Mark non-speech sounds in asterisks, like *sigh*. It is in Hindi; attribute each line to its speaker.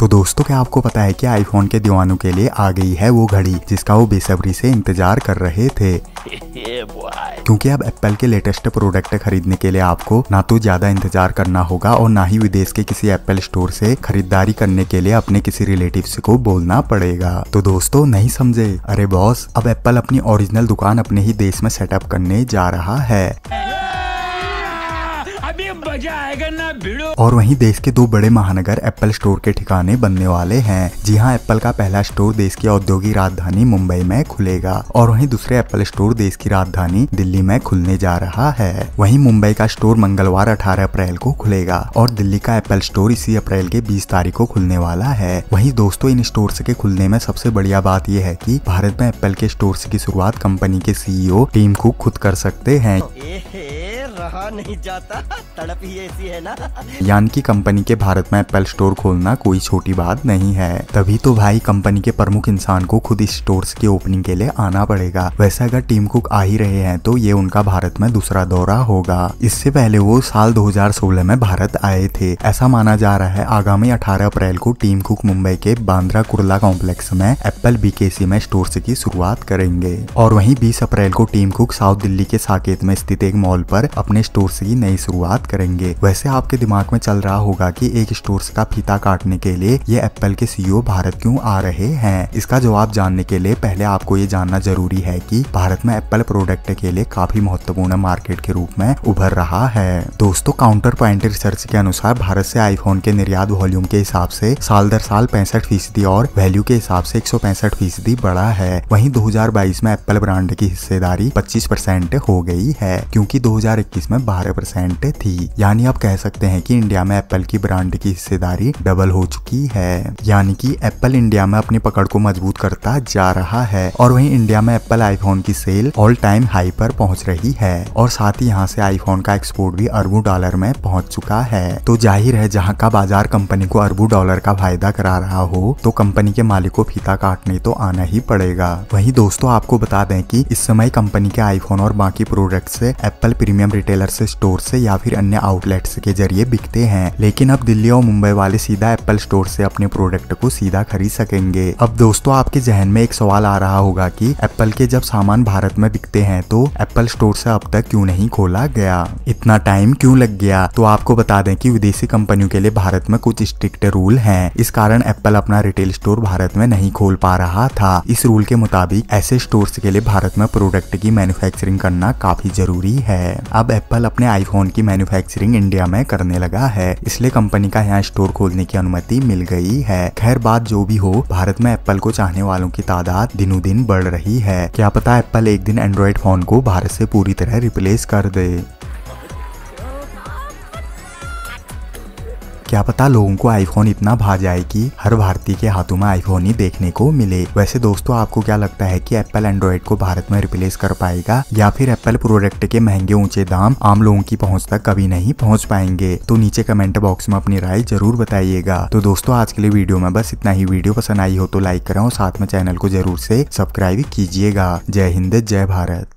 Speaker 1: तो दोस्तों क्या आपको पता है कि आईफोन के दीवानों के लिए आ गई है वो घड़ी जिसका वो बेसब्री से इंतजार कर रहे थे *laughs* क्योंकि अब एप्पल के लेटेस्ट प्रोडक्ट खरीदने के लिए आपको ना तो ज्यादा इंतजार करना होगा और ना ही विदेश के किसी एप्पल स्टोर से खरीदारी करने के लिए अपने किसी रिलेटिव को बोलना पड़ेगा तो दोस्तों नहीं समझे अरे बॉस अब एप्पल अपनी ओरिजिनल दुकान अपने ही देश में सेटअप करने जा रहा है और वहीं देश के दो बड़े महानगर एप्पल स्टोर के ठिकाने बनने वाले हैं जी हाँ एप्पल का पहला स्टोर देश की औद्योगिक राजधानी मुंबई में खुलेगा और वहीं दूसरे एप्पल स्टोर देश की राजधानी दिल्ली में खुलने जा रहा है वहीं मुंबई का स्टोर मंगलवार 18 अप्रैल को खुलेगा और दिल्ली का एप्पल स्टोर इसी अप्रैल के 20 तारीख को खुलने वाला है वहीं दोस्तों इन स्टोर के खुलने में सबसे बढ़िया बात यह है की भारत में एप्पल के स्टोर की शुरुआत कंपनी के सीईओ टीम कुक खुद कर सकते हैं रहा नहीं जाता तड़प ही ऐसी है ना यान की कंपनी के भारत में एप्पल स्टोर खोलना कोई छोटी बात नहीं है तभी तो भाई कंपनी के प्रमुख इंसान को खुद इस स्टोर के ओपनिंग के लिए आना पड़ेगा वैसे अगर टीम कुक आ ही रहे हैं तो ये उनका भारत में दूसरा दौरा होगा इससे पहले वो साल 2016 में भारत आए थे ऐसा माना जा रहा है आगामी 18 अप्रैल को टीम कुक मुंबई के बांद्रा कुर्ला कॉम्प्लेक्स में एप्पल बीकेसी में स्टोर की शुरुआत करेंगे और वहीं 20 अप्रैल को टीम कुक साउथ दिल्ली के साकेत में स्थित एक मॉल पर अपने स्टोर की नई शुरुआत करेंगे वैसे आपके दिमाग में चल रहा होगा कि एक स्टोर का फीता काटने के लिए ये एप्पल के सीईओ e भारत क्यों आ रहे हैं इसका जवाब जानने के लिए पहले आपको ये जानना जरूरी है कि भारत में एप्पल प्रोडक्ट के लिए काफी महत्वपूर्ण मार्केट के रूप में उभर रहा है दोस्तों काउंटर पॉइंट रिसर्च के अनुसार भारत से आईफोन के निर्यात वॉल्यूम के हिसाब से साल दर साल पैंसठ फीसदी और वैल्यू के हिसाब से एक फीसदी बढ़ा है वहीं 2022 में एप्पल ब्रांड की हिस्सेदारी 25 परसेंट हो गई है क्योंकि 2021 2021 में 12 परसेंट थी यानी आप कह सकते हैं कि इंडिया में एप्पल की ब्रांड की हिस्सेदारी डबल हो चुकी है यानी कि एप्पल इंडिया में अपनी पकड़ को मजबूत करता जा रहा है और वहीं इंडिया में एप्पल आईफोन की सेल ऑल टाइम हाई पर पहुंच रही है और साथ ही यहाँ से आईफोन का एक्सपोर्ट भी अरबों डॉलर में पहुंच चुका है तो जाहिर है जहाँ का बाजार कंपनी को अरबों डॉलर का फायदा करा रहा हो तो कंपनी के मालिक को फीता काटने तो आना ही पड़ेगा वही दोस्तों आपको बता दें की इस समय कंपनी के आईफोन और बाकी प्रोडक्ट ऐसी एप्पल प्रीमियम रिटेलर से स्टोर से या फिर अन्य आउटलेट्स के जरिए बिकते हैं लेकिन अब दिल्ली और मुंबई वाले सीधा एप्पल स्टोर से अपने प्रोडक्ट को सीधा खरीद सकेंगे अब दोस्तों आपके जहन में एक सवाल आ रहा होगा की एप्पल के जब सामान भारत में बिकते हैं तो एप्पल स्टोर से अब तक क्यूँ नहीं खोला गया इतना टाइम क्यूँ लग गया तो आपको बता दें की विदेशी कंपनियों के लिए भारत में कुछ स्ट्रिक्ट रूल है इस कारण एप्पल अपना रिटेल स्टोर भारत में नहीं खोल पा रहा था इस रूल के मुताबिक ऐसे स्टोर्स के लिए भारत में प्रोडक्ट की मैन्युफैक्चरिंग करना काफी जरूरी है अब अब एप्पल अपने आईफोन की मैन्युफैक्चरिंग इंडिया में करने लगा है इसलिए कंपनी का यहाँ स्टोर खोलने की अनुमति मिल गई है खैर बात जो भी हो भारत में एप्पल को चाहने वालों की तादाद दिनों दिन बढ़ रही है क्या पता एप्पल एक दिन एंड्रॉयड फोन को भारत से पूरी तरह रिप्लेस कर दे क्या पता लोगों को आईफोन इतना भा जाए कि हर भारतीय के हाथों में आईफोन ही देखने को मिले वैसे दोस्तों आपको क्या लगता है कि एप्पल एंड्रॉइड को भारत में रिप्लेस कर पाएगा या फिर एप्पल प्रोडक्ट के महंगे ऊंचे दाम आम लोगों की पहुंच तक कभी नहीं पहुंच पाएंगे तो नीचे कमेंट बॉक्स में अपनी राय जरूर बताइएगा तो दोस्तों आज के लिए वीडियो में बस इतना ही वीडियो पसंद आई हो तो लाइक करें और साथ में चैनल को जरूर से सब्सक्राइब कीजिएगा जय हिंद जय भारत